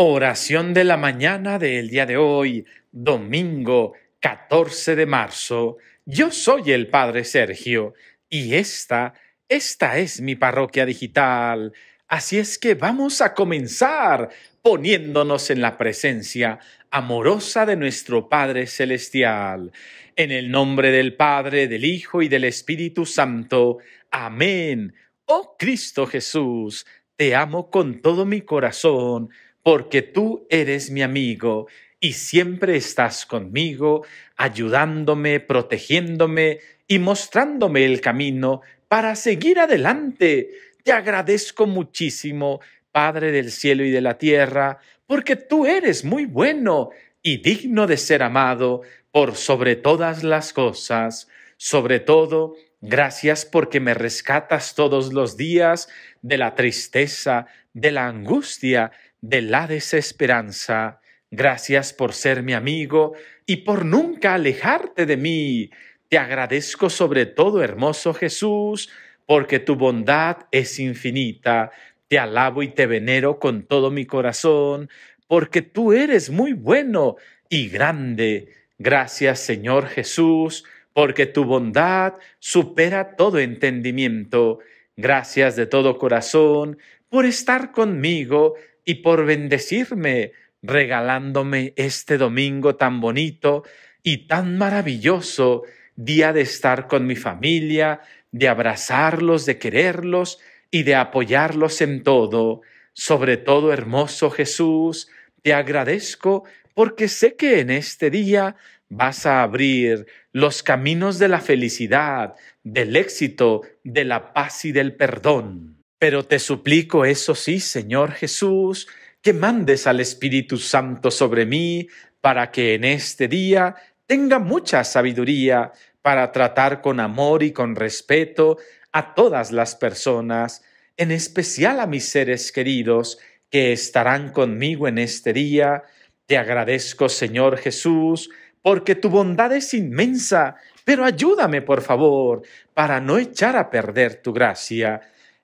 Oración de la mañana del día de hoy, domingo 14 de marzo. Yo soy el Padre Sergio y esta, esta es mi parroquia digital. Así es que vamos a comenzar poniéndonos en la presencia amorosa de nuestro Padre Celestial. En el nombre del Padre, del Hijo y del Espíritu Santo. Amén. Oh Cristo Jesús, te amo con todo mi corazón porque tú eres mi amigo y siempre estás conmigo, ayudándome, protegiéndome y mostrándome el camino para seguir adelante. Te agradezco muchísimo, Padre del cielo y de la tierra, porque tú eres muy bueno y digno de ser amado por sobre todas las cosas, sobre todo Gracias porque me rescatas todos los días de la tristeza, de la angustia de la desesperanza. Gracias por ser mi amigo y por nunca alejarte de mí. Te agradezco sobre todo, hermoso Jesús, porque tu bondad es infinita. Te alabo y te venero con todo mi corazón, porque tú eres muy bueno y grande. Gracias, Señor Jesús, porque tu bondad supera todo entendimiento. Gracias de todo corazón por estar conmigo y por bendecirme regalándome este domingo tan bonito y tan maravilloso, día de estar con mi familia, de abrazarlos, de quererlos y de apoyarlos en todo. Sobre todo, hermoso Jesús, te agradezco porque sé que en este día vas a abrir los caminos de la felicidad, del éxito, de la paz y del perdón. Pero te suplico, eso sí, Señor Jesús, que mandes al Espíritu Santo sobre mí, para que en este día tenga mucha sabiduría para tratar con amor y con respeto a todas las personas, en especial a mis seres queridos que estarán conmigo en este día. Te agradezco, Señor Jesús, porque tu bondad es inmensa, pero ayúdame, por favor, para no echar a perder tu gracia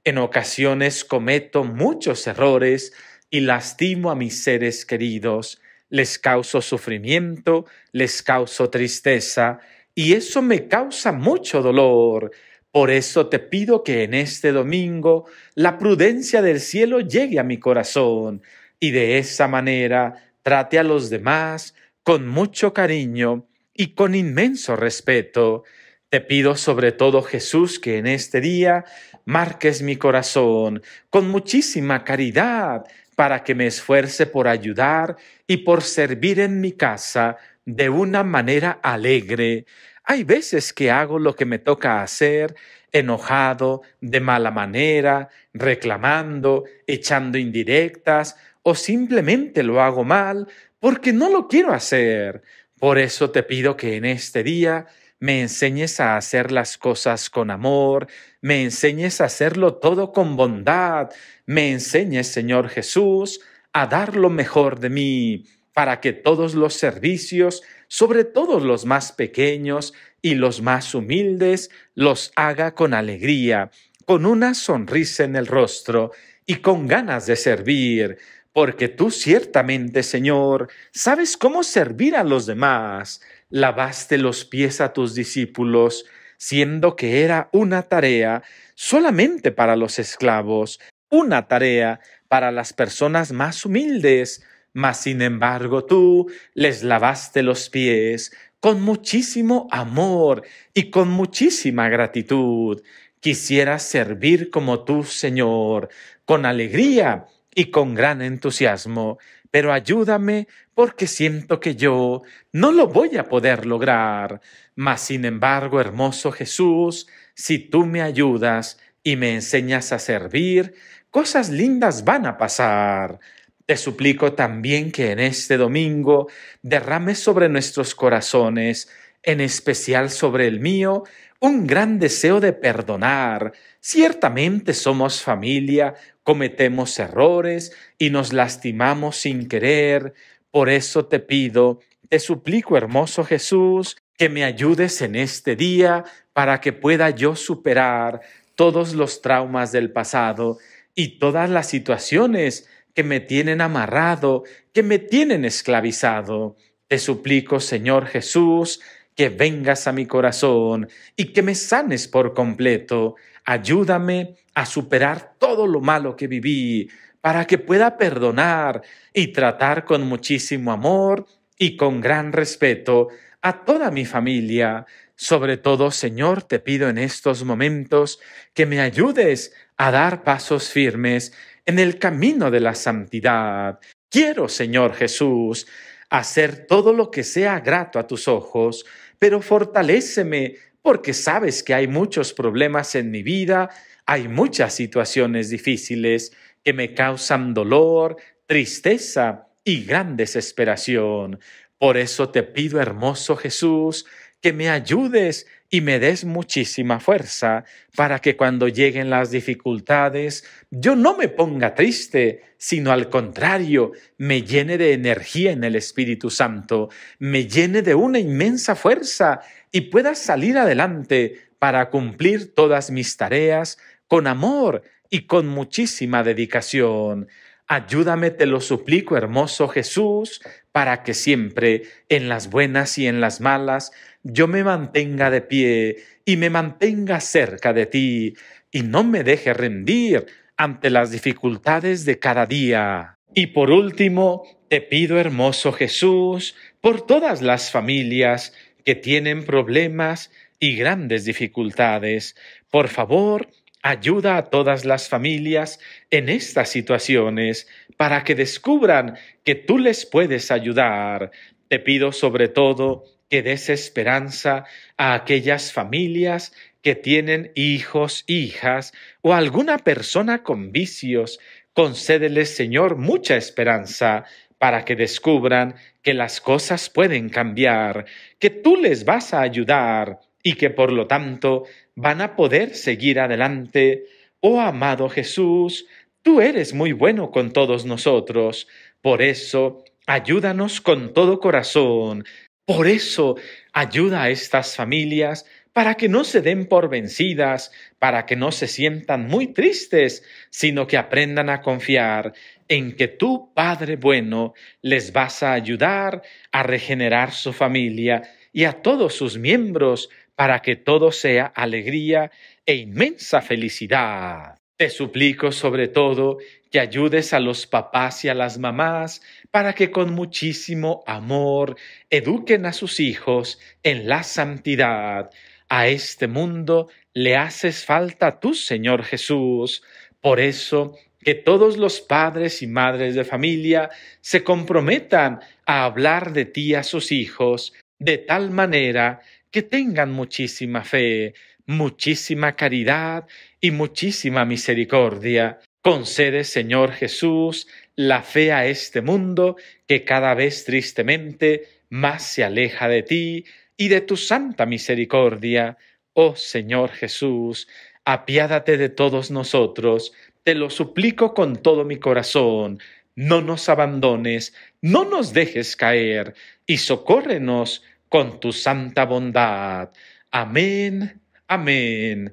en ocasiones cometo muchos errores y lastimo a mis seres queridos, les causo sufrimiento, les causo tristeza, y eso me causa mucho dolor. Por eso te pido que en este domingo la prudencia del cielo llegue a mi corazón y de esa manera trate a los demás con mucho cariño y con inmenso respeto. Te pido sobre todo, Jesús, que en este día marques mi corazón con muchísima caridad para que me esfuerce por ayudar y por servir en mi casa de una manera alegre. Hay veces que hago lo que me toca hacer, enojado, de mala manera, reclamando, echando indirectas, o simplemente lo hago mal porque no lo quiero hacer. Por eso te pido que en este día me enseñes a hacer las cosas con amor, me enseñes a hacerlo todo con bondad, me enseñes, Señor Jesús, a dar lo mejor de mí, para que todos los servicios, sobre todo los más pequeños y los más humildes, los haga con alegría, con una sonrisa en el rostro y con ganas de servir, porque tú ciertamente, Señor, sabes cómo servir a los demás, lavaste los pies a tus discípulos, siendo que era una tarea solamente para los esclavos, una tarea para las personas más humildes, mas sin embargo tú les lavaste los pies con muchísimo amor y con muchísima gratitud. Quisiera servir como tú, Señor, con alegría y con gran entusiasmo pero ayúdame porque siento que yo no lo voy a poder lograr. Mas, sin embargo, hermoso Jesús, si tú me ayudas y me enseñas a servir, cosas lindas van a pasar. Te suplico también que en este domingo derrames sobre nuestros corazones, en especial sobre el mío, un gran deseo de perdonar. Ciertamente somos familia, cometemos errores y nos lastimamos sin querer. Por eso te pido, te suplico, hermoso Jesús, que me ayudes en este día para que pueda yo superar todos los traumas del pasado y todas las situaciones que me tienen amarrado, que me tienen esclavizado. Te suplico, Señor Jesús, que vengas a mi corazón y que me sanes por completo Ayúdame a superar todo lo malo que viví para que pueda perdonar y tratar con muchísimo amor y con gran respeto a toda mi familia. Sobre todo, Señor, te pido en estos momentos que me ayudes a dar pasos firmes en el camino de la santidad. Quiero, Señor Jesús, hacer todo lo que sea grato a tus ojos, pero fortaléceme porque sabes que hay muchos problemas en mi vida, hay muchas situaciones difíciles que me causan dolor, tristeza y gran desesperación. Por eso te pido, hermoso Jesús, que me ayudes y me des muchísima fuerza para que cuando lleguen las dificultades yo no me ponga triste, sino al contrario, me llene de energía en el Espíritu Santo, me llene de una inmensa fuerza y pueda salir adelante para cumplir todas mis tareas con amor y con muchísima dedicación. Ayúdame, te lo suplico, hermoso Jesús, para que siempre, en las buenas y en las malas, yo me mantenga de pie y me mantenga cerca de ti y no me deje rendir ante las dificultades de cada día. Y por último, te pido, hermoso Jesús, por todas las familias que tienen problemas y grandes dificultades, por favor, ayuda a todas las familias en estas situaciones para que descubran que tú les puedes ayudar. Te pido sobre todo que des esperanza a aquellas familias que tienen hijos, hijas o alguna persona con vicios. Concédeles, Señor, mucha esperanza para que descubran que las cosas pueden cambiar, que tú les vas a ayudar y que por lo tanto van a poder seguir adelante. Oh amado Jesús, tú eres muy bueno con todos nosotros, por eso ayúdanos con todo corazón por eso ayuda a estas familias para que no se den por vencidas, para que no se sientan muy tristes, sino que aprendan a confiar en que tú Padre bueno les vas a ayudar a regenerar su familia y a todos sus miembros para que todo sea alegría e inmensa felicidad. Te suplico sobre todo que ayudes a los papás y a las mamás para que con muchísimo amor eduquen a sus hijos en la santidad. A este mundo le haces falta tú, Señor Jesús. Por eso, que todos los padres y madres de familia se comprometan a hablar de ti a sus hijos de tal manera que tengan muchísima fe, muchísima caridad y muchísima misericordia Concede, Señor Jesús, la fe a este mundo que cada vez tristemente más se aleja de ti y de tu santa misericordia. Oh Señor Jesús, apiádate de todos nosotros, te lo suplico con todo mi corazón, no nos abandones, no nos dejes caer, y socórrenos con tu santa bondad. Amén, amén.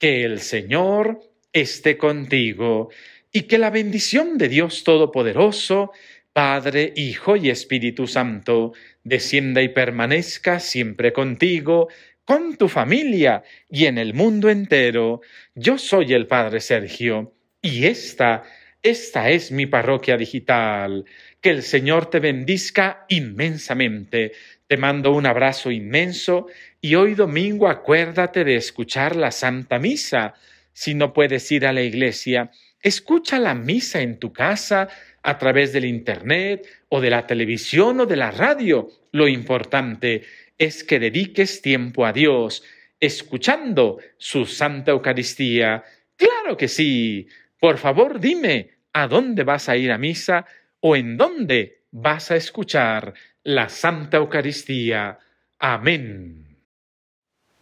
que el Señor esté contigo y que la bendición de Dios Todopoderoso, Padre, Hijo y Espíritu Santo, descienda y permanezca siempre contigo, con tu familia y en el mundo entero. Yo soy el Padre Sergio y esta, esta es mi parroquia digital. Que el Señor te bendiga inmensamente te mando un abrazo inmenso y hoy domingo acuérdate de escuchar la Santa Misa. Si no puedes ir a la iglesia, escucha la misa en tu casa a través del Internet o de la televisión o de la radio. Lo importante es que dediques tiempo a Dios escuchando su Santa Eucaristía. Claro que sí. Por favor, dime a dónde vas a ir a misa o en dónde vas a escuchar la Santa Eucaristía. Amén.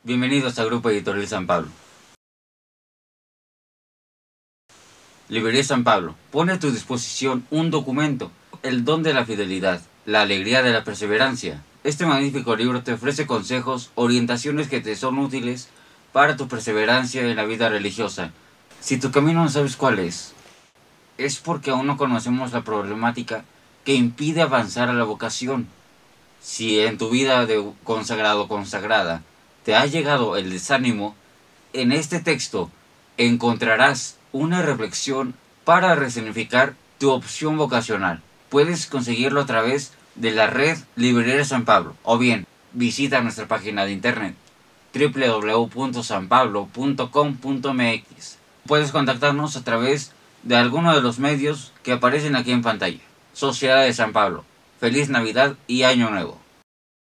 Bienvenidos a Grupo Editorial San Pablo. Librería San Pablo pone a tu disposición un documento, El don de la fidelidad, la alegría de la perseverancia. Este magnífico libro te ofrece consejos, orientaciones que te son útiles para tu perseverancia en la vida religiosa. Si tu camino no sabes cuál es, es porque aún no conocemos la problemática que impide avanzar a la vocación. Si en tu vida de consagrado o consagrada te ha llegado el desánimo, en este texto encontrarás una reflexión para resignificar tu opción vocacional. Puedes conseguirlo a través de la red Librería San Pablo o bien visita nuestra página de internet www.sanpablo.com.mx. Puedes contactarnos a través de alguno de los medios que aparecen aquí en pantalla. Sociedad de San Pablo. Feliz Navidad y Año Nuevo.